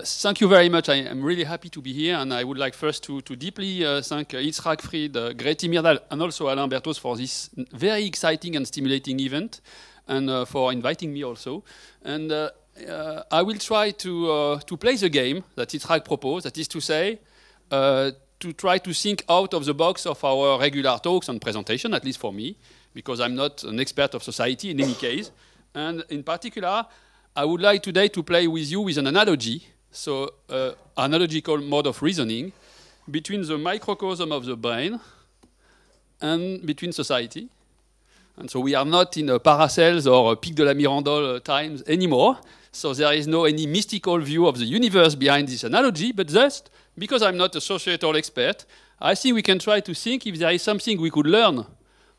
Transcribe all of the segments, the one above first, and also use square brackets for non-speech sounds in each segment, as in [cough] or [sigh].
Uh, thank you very much. I am really happy to be here, and I would like first to, to deeply uh, thank uh, Yitzhak Fried, uh, Greti Mirdal, and also Alain Bertos for this very exciting and stimulating event, and uh, for inviting me also. And uh, uh, I will try to, to play the game that Yitzhak proposed, that is to say, to try to think out of the box of our regular talks and presentation, at least for me, because I'm not an expert of society in any case. And in particular, I would like today to play with you with an analogy so uh, analogical mode of reasoning between the microcosm of the brain and between society. And so we are not in a Paracels or a Pic de la Mirandole times anymore. So there is no any mystical view of the universe behind this analogy, but just because I'm not a societal expert, I think we can try to think if there is something we could learn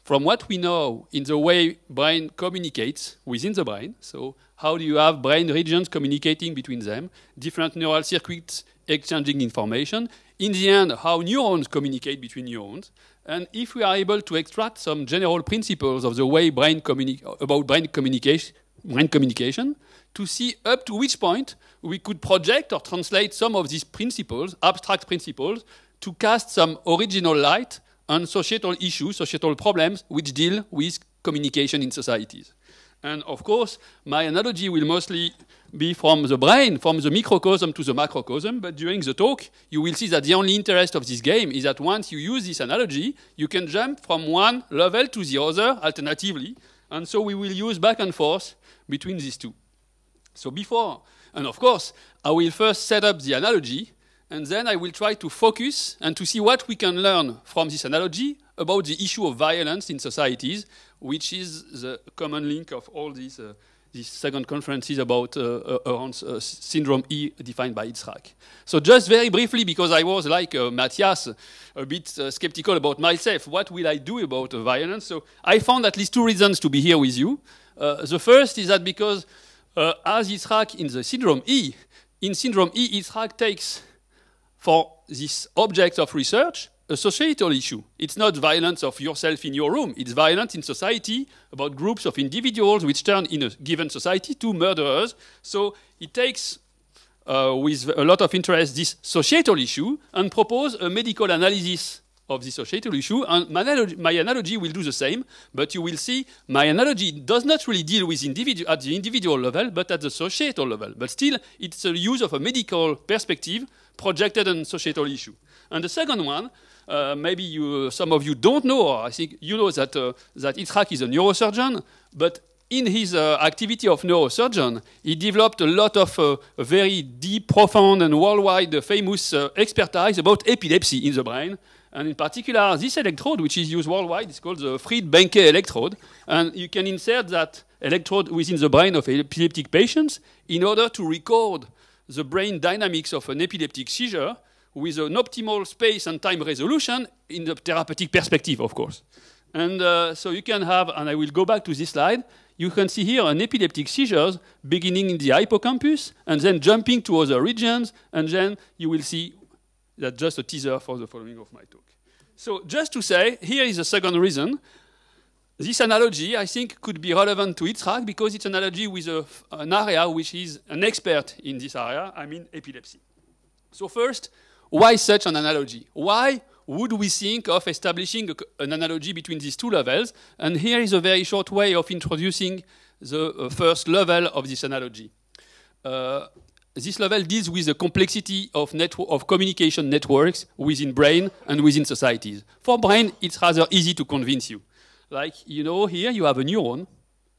from what we know in the way brain communicates within the brain. So how do you have brain regions communicating between them, different neural circuits exchanging information? In the end, how neurons communicate between neurons? And if we are able to extract some general principles of the way brain about brain, communication, brain communication, to see up to which point we could project or translate some of these principles, abstract principles, to cast some original light on societal issues, societal problems which deal with communication in societies. And of course, my analogy will mostly be from the brain, from the microcosm to the macrocosm. But during the talk, you will see that the only interest of this game is that once you use this analogy, you can jump from one level to the other alternatively. And so we will use back and forth between these two. So before, and of course, I will first set up the analogy, and then I will try to focus and to see what we can learn from this analogy about the issue of violence in societies which is the common link of all these, uh, these second conferences about uh, around uh, uh, syndrome E defined by ITSRAC. So just very briefly, because I was like uh, Matthias, a bit skeptical about myself, what will I do about violence? So I found at least two reasons to be here with you. the first is that because as ITSRAC in the syndrome E, in syndrome E, ITSRAC takes for this object of research a societal issue. It's not violence of yourself in your room, it's violence in society about groups of individuals which turn in a given society to murderers. So it takes uh, with a lot of interest this societal issue and propose a medical analysis of the societal issue. And my analogy, my analogy, will do the same, but you will see my analogy does not really deal with individu- at the individual level, but at the societal level. But still, it's a use of a medical perspective projected on societal issue. And the second one uh, maybe you, some of you don't know, or I think you know that, uh, that Itzhak is a neurosurgeon, but in his uh, activity of neurosurgeon, he developed a lot of uh, very deep, profound, and worldwide uh, famous uh, expertise about epilepsy in the brain. And in particular, this electrode, which is used worldwide, is called the Fried Benke electrode. And you can insert that electrode within the brain of epileptic patients in order to record the brain dynamics of an epileptic seizure with an optimal space and time resolution in the therapeutic perspective, of course. And uh, so you can have, and I will go back to this slide, you can see here an epileptic seizures beginning in the hippocampus and then jumping to other regions, and then you will see that just a teaser for the following of my talk. So just to say, here is a second reason. This analogy, I think, could be relevant to ITRAC because it's an analogy with a, an area which is an expert in this area, I mean epilepsy. So first, why such an analogy? Why would we think of establishing an analogy between these two levels? And here is a very short way of introducing the uh, first level of this analogy. Uh, this level deals with the complexity of, of communication networks within brain and within societies. For brain, it's rather easy to convince you. Like, you know, here you have a neuron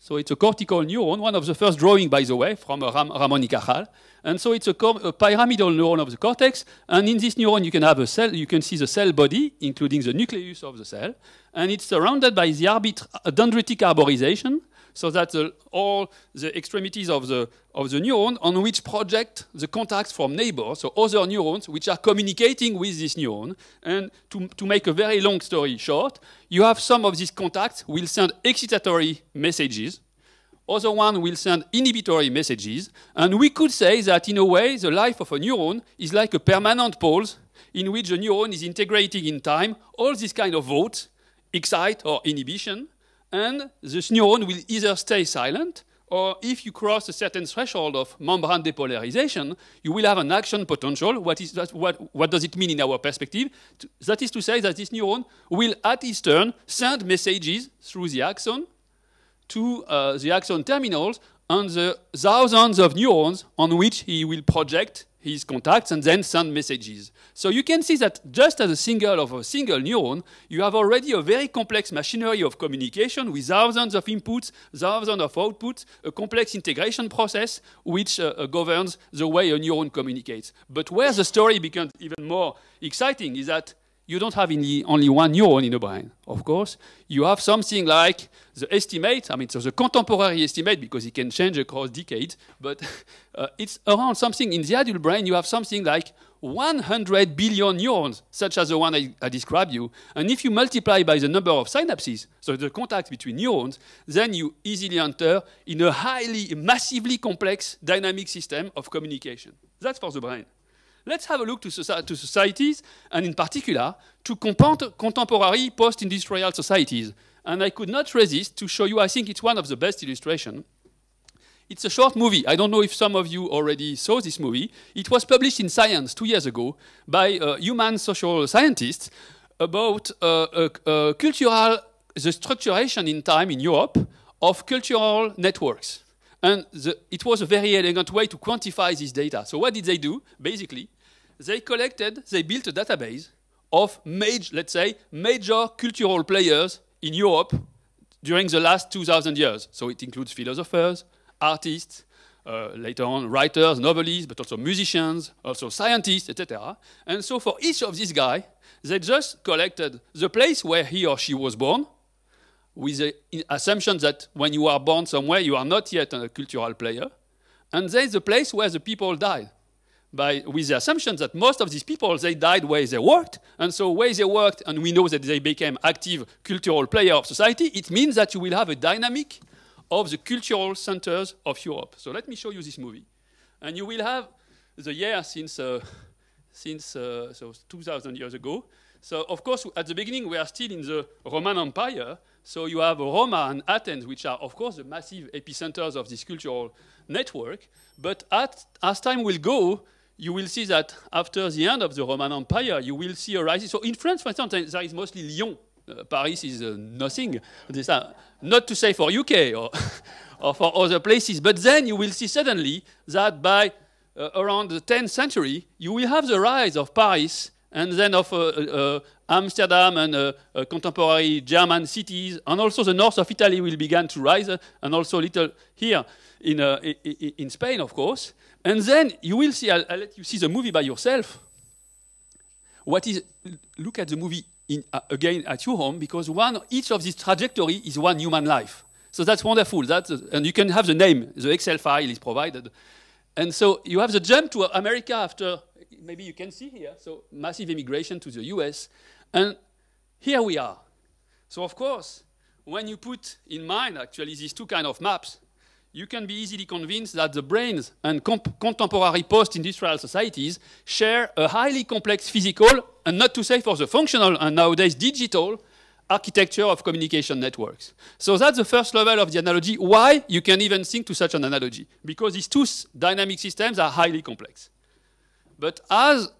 so it's a cortical neuron, one of the first drawing, by the way, from uh, Ram Ramon y Cajal. And so it's a, a, pyramidal neuron of the cortex. And in this neuron, you can have a cell, you can see the cell body, including the nucleus of the cell. And it's surrounded by the dendritic arborization, so that the, all the extremities of the, of the neuron on which project the contacts from neighbors, so other neurons which are communicating with this neuron. And to, to make a very long story short, you have some of these contacts will send excitatory messages, other one will send inhibitory messages, and we could say that in a way the life of a neuron is like a permanent pulse in which the neuron is integrating in time all these kind of votes, excite or inhibition, and this neuron will either stay silent, or if you cross a certain threshold of membrane depolarization, you will have an action potential. What, is that, what, what does it mean in our perspective? That is to say that this neuron will, at its turn, send messages through the axon to uh, the axon terminals and the thousands of neurons on which he will project his contacts and then send messages. So you can see that just as a single of a single neuron, you have already a very complex machinery of communication with thousands of inputs, thousands of outputs, a complex integration process which uh, uh governs the way a neuron communicates. But where the story becomes even more exciting is that you don't have only one neuron in the brain, of course. You have something like the estimate, I mean, so the contemporary estimate, because it can change across decades, but [laughs] uh, it's around something in the adult brain, you have something like 100 billion neurons, such as the one I, I described you. And if you multiply by the number of synapses, so the contact between neurons, then you easily enter in a highly, massively complex dynamic system of communication. That's for the brain. Let's have a look to, to societies, and in particular, to contemporary post-industrial societies. And I could not resist to show you, I think it's one of the best illustrations. It's a short movie. I don't know if some of you already saw this movie. It was published in Science two years ago by uh, human social scientists about uh, cultural, the structuration in time in Europe of cultural networks. And the, it was a very elegant way to quantify this data. So what did they do? Basically, they collected, they built a database of major, let's say, major cultural players in Europe during the last 2,000 years. So it includes philosophers, artists, uh, later on writers, novelists, but also musicians, also scientists, etc. And so for each of these guys, they just collected the place where he or she was born, with the assumption that when you are born somewhere, you are not yet a cultural player. And there is a place where the people died, by, with the assumption that most of these people, they died where they worked. And so where they worked, and we know that they became active cultural player of society, it means that you will have a dynamic of the cultural centers of Europe. So let me show you this movie. And you will have the year since, uh, since uh, so 2,000 years ago. So of course, at the beginning, we are still in the Roman Empire, so you have Roma and Athens, which are, of course, the massive epicenters of this cultural network. But at, as time will go, you will see that after the end of the Roman Empire, you will see a rise. So in France, for instance, there is mostly Lyon. Uh, Paris is uh, nothing. This, uh, not to say for UK or, [laughs] or for other places. But then you will see suddenly that by uh, around the 10th century, you will have the rise of Paris and then of uh, uh, Amsterdam and uh, uh, contemporary German cities, and also the north of Italy will begin to rise, uh, and also a little here in, uh, in Spain, of course. And then you will see, I'll, I'll, let you see the movie by yourself. What is, look at the movie in, uh, again at your home, because one, each of these trajectories is one human life. So that's wonderful. That's, uh, and you can have the name, the Excel file is provided. And so you have the jump to America after, maybe you can see here, so massive immigration to the US. And here we are. So of course, when you put in mind actually these two kind of maps, you can be easily convinced that the brains and contemporary post-industrial societies share a highly complex physical, and not to say for the functional and nowadays digital, architecture of communication networks. So that's the first level of the analogy, why you can even think to such an analogy, because these two dynamic systems are highly complex. But as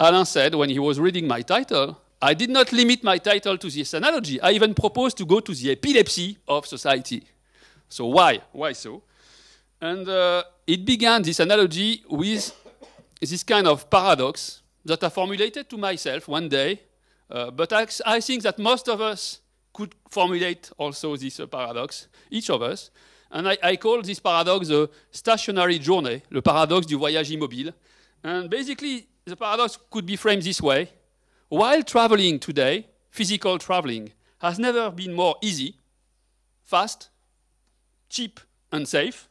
Alain said when he was reading my title, I did not limit my title to this analogy. I even proposed to go to the epilepsy of society. So why? Why so? And uh, it began this analogy with this kind of paradox that I formulated to myself one day. Uh, but I, I, think that most of us could formulate also this uh, paradox, each of us. And I, I call this paradox the stationary journey, the paradoxe du voyage immobile. And basically, the paradox could be framed this way while traveling today, physical traveling has never been more easy, fast, cheap, and safe.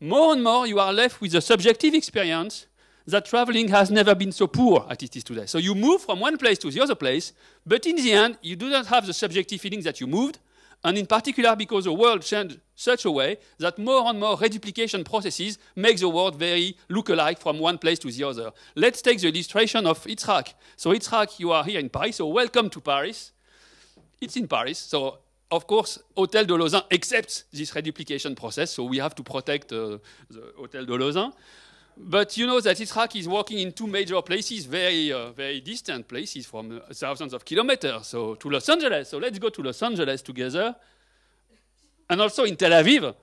More and more, you are left with the subjective experience that traveling has never been so poor as it is today. So you move from one place to the other place, but in the end, you do not have the subjective feeling that you moved and in particular because the world changed such a way that more and more reduplication processes make the world very look-alike from one place to the other. Let's take the illustration of Itzhak. So Itzhak, you are here in Paris, so welcome to Paris. It's in Paris, so of course, Hotel de Lausanne accepts this reduplication process, so we have to protect uh, the Hotel de Lausanne. But you know that Yitzhak is working in two major places, very, uh, very distant places from uh, thousands of kilometers, so to Los Angeles. So let's go to Los Angeles together, and also in Tel Aviv.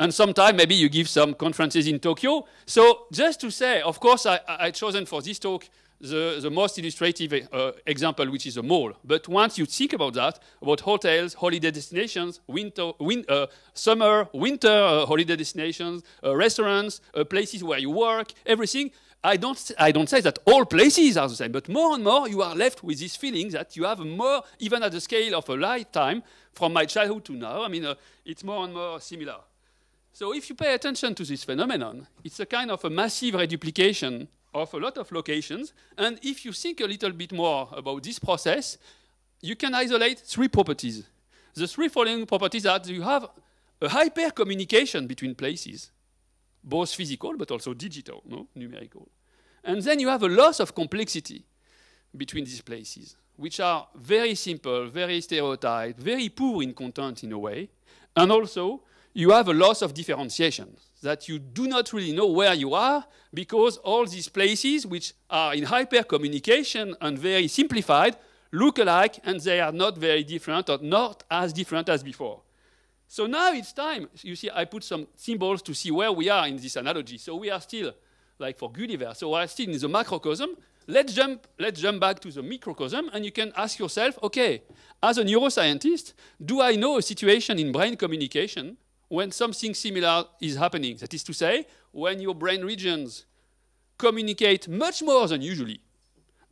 And sometime maybe you give some conferences in Tokyo. So just to say, of course, I, I chosen for this talk the, the most illustrative uh, example, which is a mall. But once you think about that, about hotels, holiday destinations, winter, win, uh, summer, winter uh, holiday destinations, uh, restaurants, uh, places where you work, everything, I don't, I don't say that all places are the same, but more and more you are left with this feeling that you have more, even at the scale of a lifetime, from my childhood to now, I mean, uh, it's more and more similar. So if you pay attention to this phenomenon, it's a kind of a massive reduplication of a lot of locations. And if you think a little bit more about this process, you can isolate three properties. The three following properties are you have a hyper communication between places, both physical but also digital, no? numerical. And then you have a loss of complexity between these places, which are very simple, very stereotyped, very poor in content in a way. And also, you have a loss of differentiation that you do not really know where you are because all these places, which are in hyper communication and very simplified, look alike and they are not very different or not as different as before. So now it's time. You see, I put some symbols to see where we are in this analogy. So we are still, like for Gulliver, so we are still in the macrocosm. Let's jump, let's jump back to the microcosm, and you can ask yourself okay, as a neuroscientist, do I know a situation in brain communication when something similar is happening. That is to say, when your brain regions communicate much more than usually,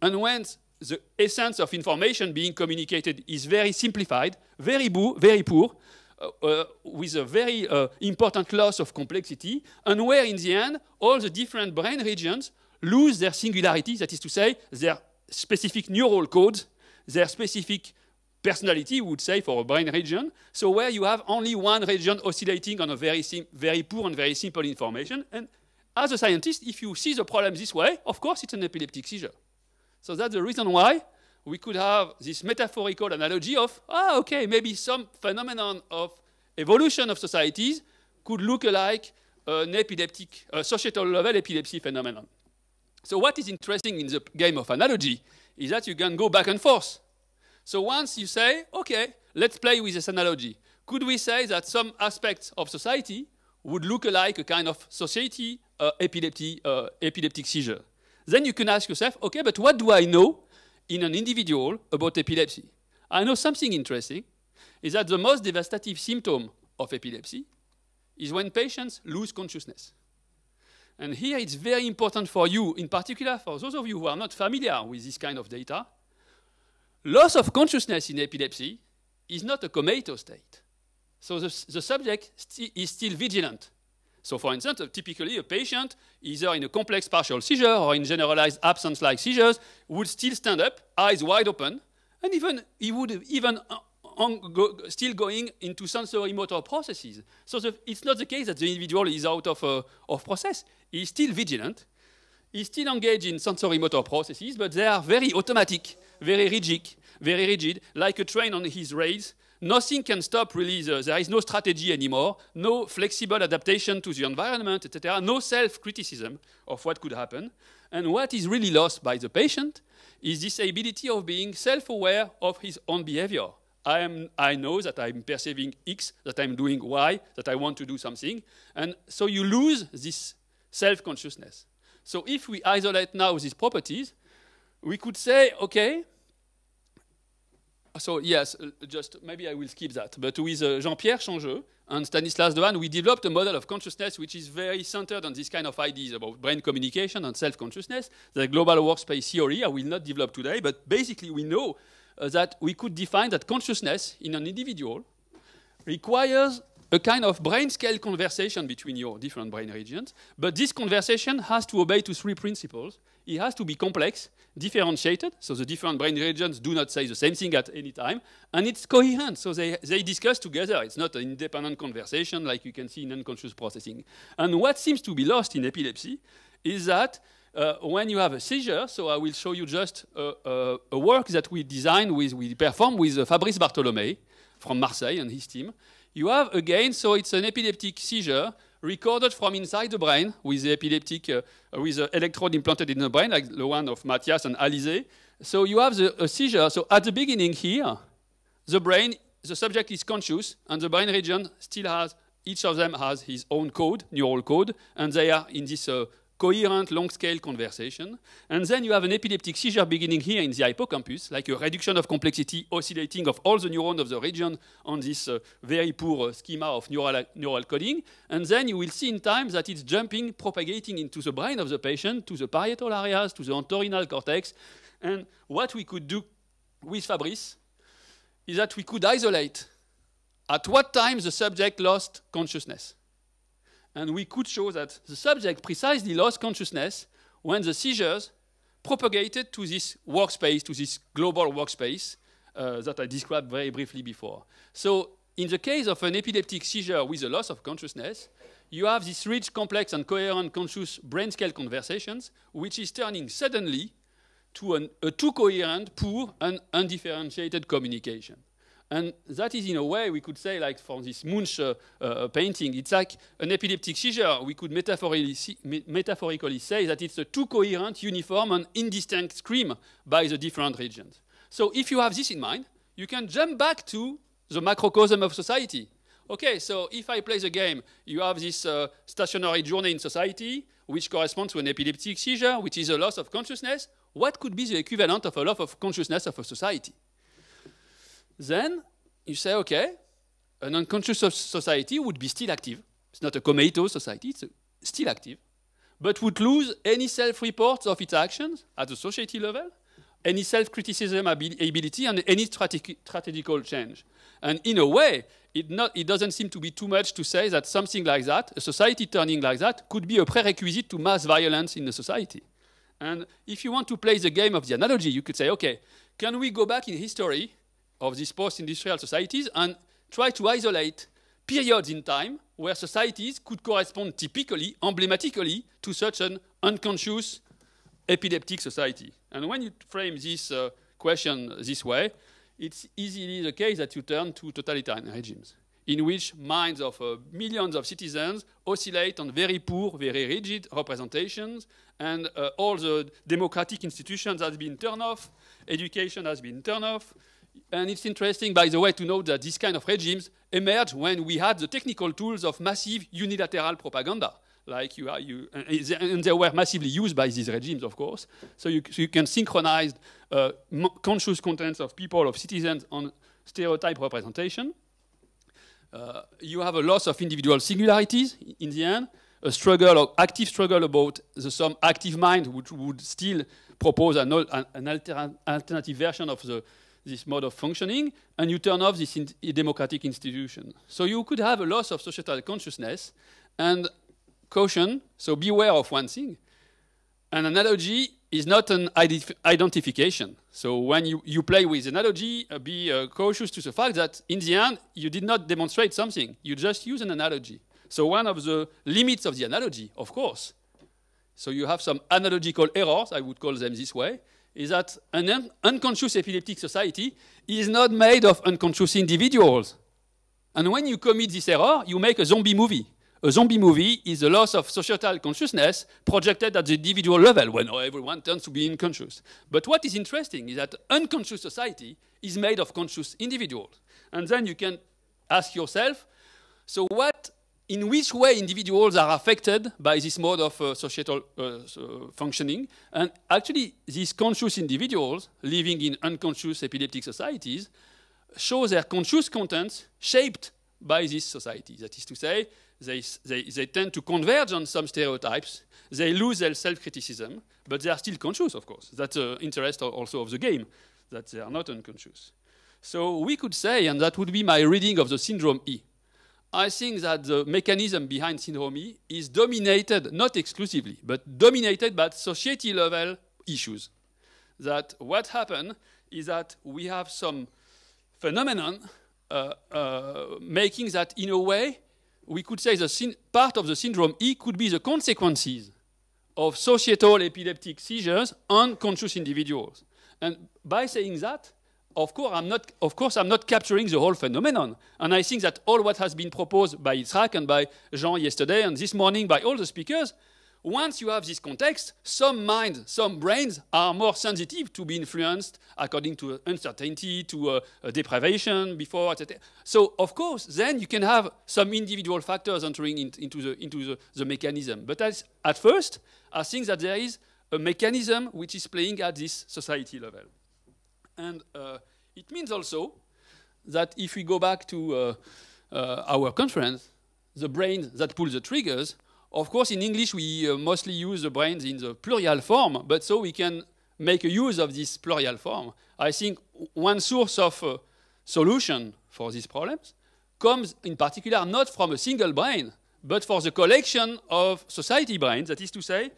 and when the essence of information being communicated is very simplified, very, very poor, uh, uh, with a very uh, important loss of complexity, and where in the end all the different brain regions lose their singularity, that is to say, their specific neural codes, their specific personality would say for a brain region. So where you have only one region oscillating on a very, very poor and very simple information. And as a scientist, if you see the problem this way, of course it's an epileptic seizure. So that's the reason why we could have this metaphorical analogy of, ah, oh, okay, maybe some phenomenon of evolution of societies could look like an epileptic, a societal level epilepsy phenomenon. So what is interesting in the game of analogy is that you can go back and forth so once you say, okay, let's play with this analogy. Could we say that some aspects of society would look like a kind of society uh, uh, epileptic seizure? Then you can ask yourself, okay, but what do I know in an individual about epilepsy? I know something interesting is that the most devastating symptom of epilepsy is when patients lose consciousness. And here it's very important for you, in particular for those of you who are not familiar with this kind of data, Loss of consciousness in epilepsy is not a comatose state. So the, the subject sti is still vigilant. So for instance, typically a patient, either in a complex partial seizure or in generalized absence-like seizures, would still stand up, eyes wide open, and even he would even uh, go, still going into sensory motor processes. So the, it's not the case that the individual is out of, uh, of process. He's still vigilant. He's still engaged in sensory motor processes, but they are very automatic very rigid, very rigid, like a train on his rails. Nothing can stop really. The, there is no strategy anymore, no flexible adaptation to the environment, etc. No self-criticism of what could happen. And what is really lost by the patient is this ability of being self-aware of his own behavior. I, am, I know that I'm perceiving X, that I'm doing Y, that I want to do something. And so you lose this self-consciousness. So if we isolate now these properties, we could say, okay, so yes, uh, just maybe I will skip that. But with uh, Jean-Pierre Changeux and Stanislas Dehaene, we developed a model of consciousness which is very centered on this kind of ideas about brain communication and self-consciousness. The global workspace theory I will not develop today, but basically we know uh, that we could define that consciousness in an individual requires a kind of brain scale conversation between your different brain regions, but this conversation has to obey to three principles it has to be complex, differentiated, so the different brain regions do not say the same thing at any time, and it's coherent, so they, they discuss together. It's not an independent conversation like you can see in unconscious processing. And what seems to be lost in epilepsy is that uh, when you have a seizure, so I will show you just a, a, a work that we designed with, we performed with uh, Fabrice Bartholomé from Marseille and his team. You have again, so it's an epileptic seizure recorded from inside the brain with the epileptic, uh, uh, with the electrode implanted in the brain, like the one of Matthias and Alize. So you have the a seizure. So at the beginning here, the brain, the subject is conscious, and the brain region still has, each of them has his own code, neural code, and they are in this uh, coherent long-scale conversation. And then you have an epileptic seizure beginning here in the hippocampus, like a reduction of complexity oscillating of all the neurons of the region on this uh, very poor uh, schema of neural, neural coding. And then you will see in time that it's jumping, propagating into the brain of the patient, to the parietal areas, to the entorhinal cortex. And what we could do with Fabrice is that we could isolate at what time the subject lost consciousness and we could show that the subject precisely lost consciousness when the seizures propagated to this workspace, to this global workspace uh, that I described very briefly before. So in the case of an epileptic seizure with a loss of consciousness, you have this rich, complex, and coherent conscious brain scale conversations, which is turning suddenly to an, a too coherent, poor, and undifferentiated communication. And that is, in a way, we could say, like for this Munch uh, uh, painting, it's like an epileptic seizure. We could metaphorically, metaphorically say that it's a too coherent, uniform, and indistinct scream by the different regions. So if you have this in mind, you can jump back to the macrocosm of society. Okay, so if I play the game, you have this uh, stationary journey in society, which corresponds to an epileptic seizure, which is a loss of consciousness. What could be the equivalent of a loss of consciousness of a society? then you say, okay, an unconscious society would be still active. It's not a comatose society, it's still active, but would lose any self reports of its actions at the society level, any self criticism ability, and any strategical change. And in a way, it, not, it doesn't seem to be too much to say that something like that, a society turning like that, could be a prerequisite to mass violence in the society. And if you want to play the game of the analogy, you could say, okay, can we go back in history of these post-industrial societies and try to isolate periods in time where societies could correspond typically, emblematically, to such an unconscious epileptic society. And when you frame this uh, question this way, it's easily the case that you turn to totalitarian regimes in which minds of uh, millions of citizens oscillate on very poor, very rigid representations, and uh, all the democratic institutions have been turned off, education has been turned off, and it's interesting, by the way, to note that these kind of regimes emerged when we had the technical tools of massive unilateral propaganda. Like you are, you, uh, and they were massively used by these regimes, of course. So you, so you can synchronize uh, conscious contents of people, of citizens, on stereotype representation. Uh, you have a loss of individual singularities in the end, a struggle, or active struggle about the some active mind, which would still propose an, an alternative version of the this mode of functioning, and you turn off this in democratic institution. So you could have a loss of societal consciousness, and caution, so beware of one thing. An analogy is not an identification. So when you, you play with analogy, uh, be uh, cautious to the fact that in the end, you did not demonstrate something. You just use an analogy. So one of the limits of the analogy, of course. So you have some analogical errors, I would call them this way, is that an un unconscious epileptic society is not made of unconscious individuals. And when you commit this error, you make a zombie movie. A zombie movie is the loss of societal consciousness projected at the individual level when everyone turns to be unconscious. But what is interesting is that unconscious society is made of conscious individuals. And then you can ask yourself so, what in which way individuals are affected by this mode of uh, societal uh, uh, functioning. And actually, these conscious individuals living in unconscious epileptic societies show their conscious contents shaped by this society. That is to say, they, they, they tend to converge on some stereotypes, they lose their self criticism, but they are still conscious, of course. That's the uh, interest also of the game, that they are not unconscious. So we could say, and that would be my reading of the syndrome E I think that the mechanism behind syndrome is dominated, not exclusively, but dominated by society level issues. That what happened is that we have some phenomenon uh, uh, making that, in a way, we could say the part of the syndrome E could be the consequences of societal epileptic seizures on conscious individuals. And by saying that, of course, I'm not, of course, I'm not capturing the whole phenomenon. And I think that all what has been proposed by Itzhak and by Jean yesterday and this morning by all the speakers, once you have this context, some minds, some brains are more sensitive to be influenced according to uncertainty, to uh, uh deprivation before, etc. So, of course, then you can have some individual factors entering in, into, the, into the, the mechanism. But as, at first, I think that there is a mechanism which is playing at this society level. And uh, it means also that if we go back to uh, uh, our conference, the brain that pulls the triggers, of course, in English, we mostly use the brains in the plural form, but so we can make a use of this plural form. I think one source of uh, solution for these problems comes in particular not from a single brain, but for the collection of society brains, that is to say,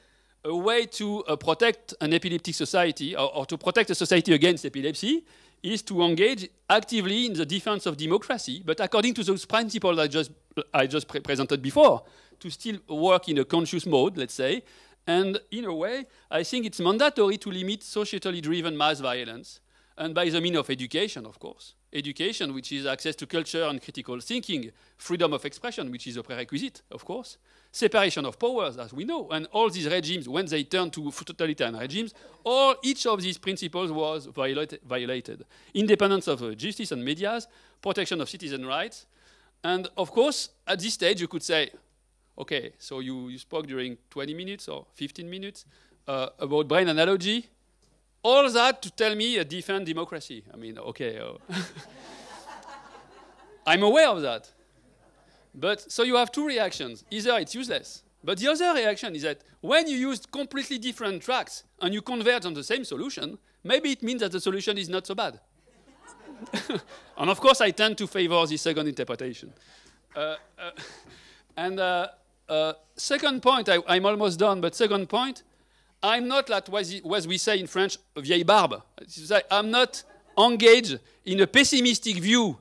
a way to uh, protect an epileptic society or, or, to protect a society against epilepsy is to engage actively in the defense of democracy, but according to those principles I just, I just pre presented before, to still work in a conscious mode, let's say. And in a way, I think it's mandatory to limit societally driven mass violence, and by the means of education, of course education, which is access to culture and critical thinking, freedom of expression, which is a prerequisite, of course, separation of powers, as we know, and all these regimes, when they turn to totalitarian regimes, all each of these principles was violated. Independence of uh, justice and medias, protection of citizen rights, and of course, at this stage, you could say, okay, so you, you spoke during 20 minutes or 15 minutes uh, about brain analogy, all that to tell me a defend democracy. I mean, okay. Oh. [laughs] I'm aware of that. But so you have two reactions. Either it's useless. But the other reaction is that when you use completely different tracks and you converge on the same solution, maybe it means that the solution is not so bad. [laughs] and of course, I tend to favor the second interpretation. Uh, uh, [laughs] and uh, uh, second point, I, am almost done, but second point, I'm not like what we say in French, vieille barbe. I'm not engaged in a pessimistic view.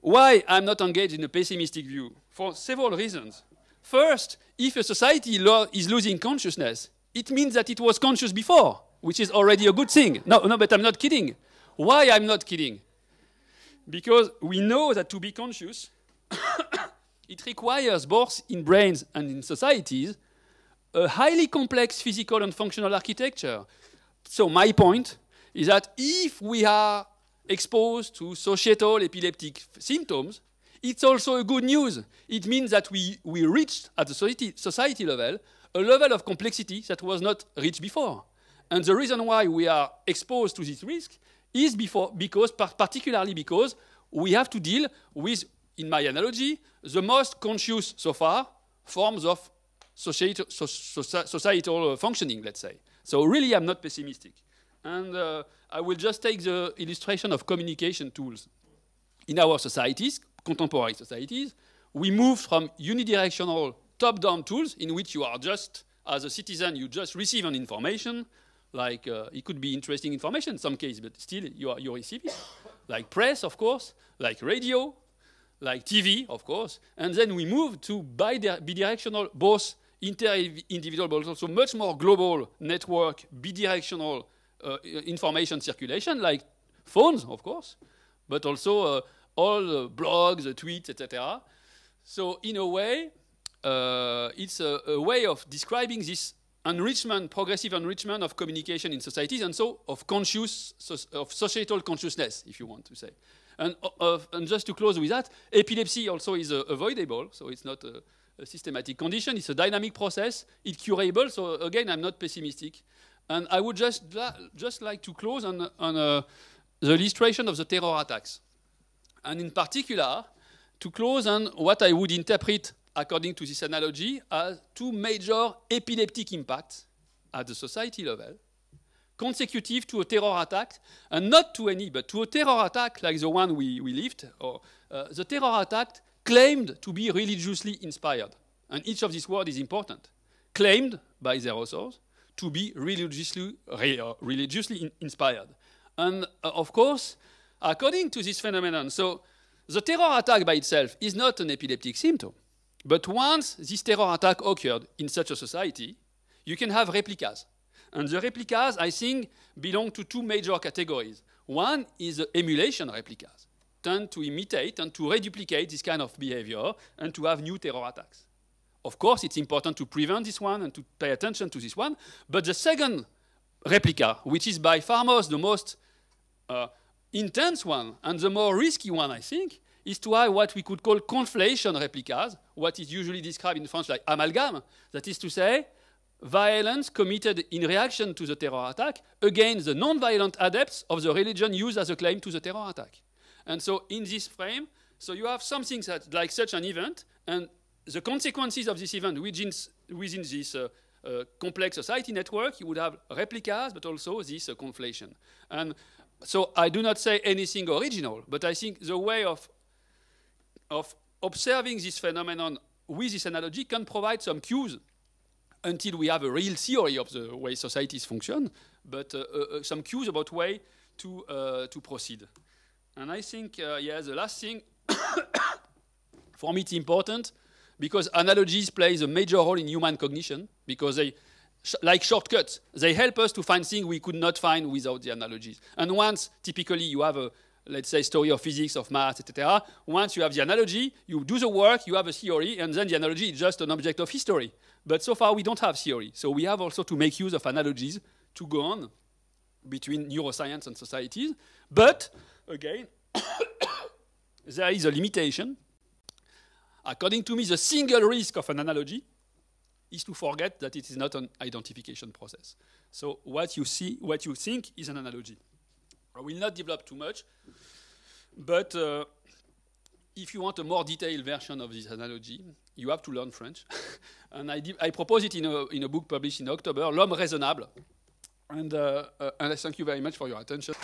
Why I'm not engaged in a pessimistic view? For several reasons. First, if a society lo is losing consciousness, it means that it was conscious before, which is already a good thing. No, no, but I'm not kidding. Why I'm not kidding? Because we know that to be conscious, [coughs] it requires both in brains and in societies a highly complex physical and functional architecture. So my point is that if we are exposed to societal epileptic symptoms, it's also a good news. It means that we, we reached, at the society, society level, a level of complexity that was not reached before. And the reason why we are exposed to this risk is before, because, particularly because we have to deal with, in my analogy, the most conscious so far forms of societal uh, functioning, let's say. So really, I'm not pessimistic. And uh, I will just take the illustration of communication tools. In our societies, contemporary societies, we move from unidirectional top-down tools in which you are just, as a citizen, you just receive an information, like uh, it could be interesting information in some cases, but still you, are, you receive it, like press, of course, like radio, like TV, of course, and then we move to bidirectional, both inter-individual, but also much more global network, bidirectional uh, information circulation, like phones, of course, but also uh, all the blogs, the tweets, etc. So in a way, uh, it's a, a, way of describing this enrichment, progressive enrichment of communication in societies, and so of conscious, of societal consciousness, if you want to say. And, uh, and just to close with that, epilepsy also is uh, avoidable, so it's not uh, a systematic condition. It's a dynamic process. It's curable. So again, I'm not pessimistic. And I would just, just like to close on, on uh, the illustration of the terror attacks. And in particular, to close on what I would interpret, according to this analogy, as two major epileptic impacts at the society level, consecutive to a terror attack, and not to any, but to a terror attack like the one we, we lived. Or, uh, the terror attack claimed to be religiously inspired. And each of these words is important. Claimed by their authors to be religiously, uh, religiously inspired. And uh, of course, according to this phenomenon, so the terror attack by itself is not an epileptic symptom. But once this terror attack occurred in such a society, you can have replicas. And the replicas, I think, belong to two major categories. One is the emulation replicas tend to imitate and to reduplicate this kind of behavior and to have new terror attacks. Of course, it's important to prevent this one and to pay attention to this one, but the second replica, which is by far most the most uh, intense one and the more risky one, I think, is to have what we could call conflation replicas, what is usually described in French like amalgam. That is to say, violence committed in reaction to the terror attack against the non-violent adepts of the religion used as a claim to the terror attack. And so in this frame, so you have something that, like such an event, and the consequences of this event within, within this uh, uh, complex society network, you would have replicas, but also this uh, conflation. And so I do not say anything original, but I think the way of, of observing this phenomenon with this analogy can provide some cues until we have a real theory of the way societies function, but uh, uh, uh, some cues about way to, to proceed. And I think, uh, yeah, the last thing, [coughs] for me, it's important because analogies plays a major role in human cognition because they, sh like shortcuts, they help us to find things we could not find without the analogies. And once, typically, you have a, let's say, story of physics, of math, etc. Once you have the analogy, you do the work, you have a theory, and then the analogy is just an object of history. But so far, we don't have theory. So we have also to make use of analogies to go on between neuroscience and societies. But again, [coughs] there is a limitation. According to me, the single risk of an analogy is to forget that it is not an identification process. So what you see, what you think is an analogy. I will not develop too much, but uh, if you want a more detailed version of this analogy, you have to learn French. [laughs] and I, I, propose it in a, in a book published in October, L'homme raisonnable. And, uh, uh, and I thank you very much for your attention.